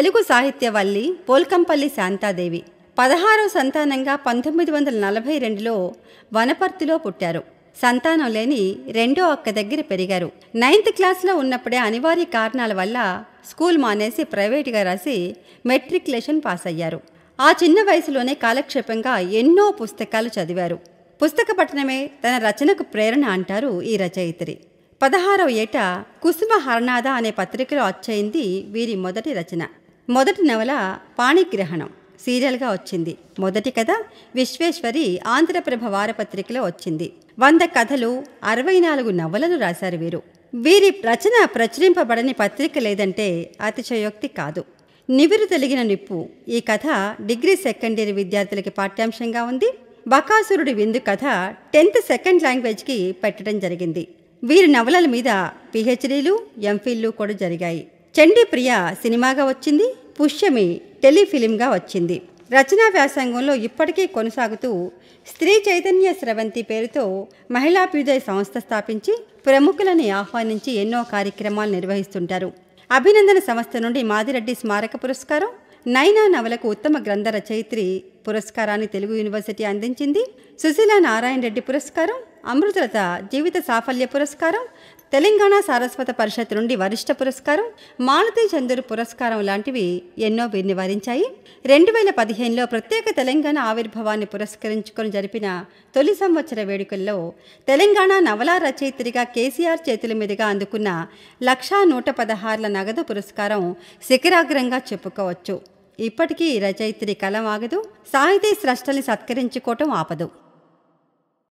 తెలుగు సాహిత్యవల్లి పోల్కంపల్లి శాంతాదేవి పదహారవ సంతానంగా పంతొమ్మిది వందల నలభై రెండులో వనపర్తిలో పుట్టారు సంతానం లేని రెండో అక్క దగ్గర పెరిగారు నైన్త్ క్లాస్లో ఉన్నప్పుడే అనివార్య కారణాల వల్ల స్కూల్ మానేసి ప్రైవేటుగా రాసి మెట్రికులేషన్ పాస్ అయ్యారు ఆ చిన్న వయసులోనే కాలక్షేపంగా ఎన్నో పుస్తకాలు చదివారు పుస్తక పఠనమే తన రచనకు ప్రేరణ అంటారు ఈ రచయిత్రి పదహారవ ఏట కుసుమ హరణాద అనే పత్రికలో అచ్చయింది వీరి మొదటి రచన మొదటి నవల పాణిగ్రహణం సీరియల్గా వచ్చింది మొదటి కథ విశ్వేశ్వరి ఆంధ్రప్రభ వారపత్రికలో వచ్చింది వంద కథలు అరవై నాలుగు నవలను రాశారు వీరు వీరి రచన ప్రచురింపబడని పత్రిక లేదంటే అతిశయోక్తి కాదు నివిరు తెలిగిన నిప్పు ఈ కథ డిగ్రీ సెకండ్ ఇయర్ విద్యార్థులకి పాఠ్యాంశంగా ఉంది బకాసురుడి విందు కథ టెన్త్ సెకండ్ లాంగ్వేజ్కి పెట్టడం జరిగింది వీరి నవలల మీద పిహెచ్డీలు ఎంఫిల్లు కూడా జరిగాయి చండీ ప్రియ సినిమాగా వచ్చింది పుష్యమి టెలిఫిలింగా వచ్చింది రచనా వ్యాసంగంలో ఇప్పటికీ కొనసాగుతూ స్త్రీ చైతన్య స్రవంతి పేరుతో మహిళాభ్యుదయ సంస్థ స్థాపించి ప్రముఖులని ఆహ్వానించి ఎన్నో కార్యక్రమాలు నిర్వహిస్తుంటారు అభినందన సంస్థ నుండి మాదిరెడ్డి స్మారక పురస్కారం నైనా నవలకు ఉత్తమ గ్రంథ రచయిత్రి పురస్కారాన్ని తెలుగు యూనివర్సిటీ అందించింది సుశీల నారాయణ రెడ్డి పురస్కారం అమృతలత జీవిత సాఫల్య పురస్కారం తెలంగాణ సారస్వత పరిషత్ నుండి వరిష్ట పురస్కారం మాలతీ చందూరు పురస్కారం లాంటివి ఎన్నో వీరిని వరించాయి రెండు వేల పదిహేనులో ప్రత్యేక తెలంగాణ ఆవిర్భావాన్ని పురస్కరించుకొని జరిపిన తొలి సంవత్సర వేడుకల్లో తెలంగాణ నవలా రచయిత్రిగా కేసీఆర్ చేతుల మీదుగా అందుకున్న లక్షా నూట పదహారుల నగదు పురస్కారం శిఖరాగ్రంగా చెప్పుకోవచ్చు ఇప్పటికీ రచయిత్రి కలం ఆగదు సాహితీ స్రష్టల్ని సత్కరించుకోవటం ఆపదు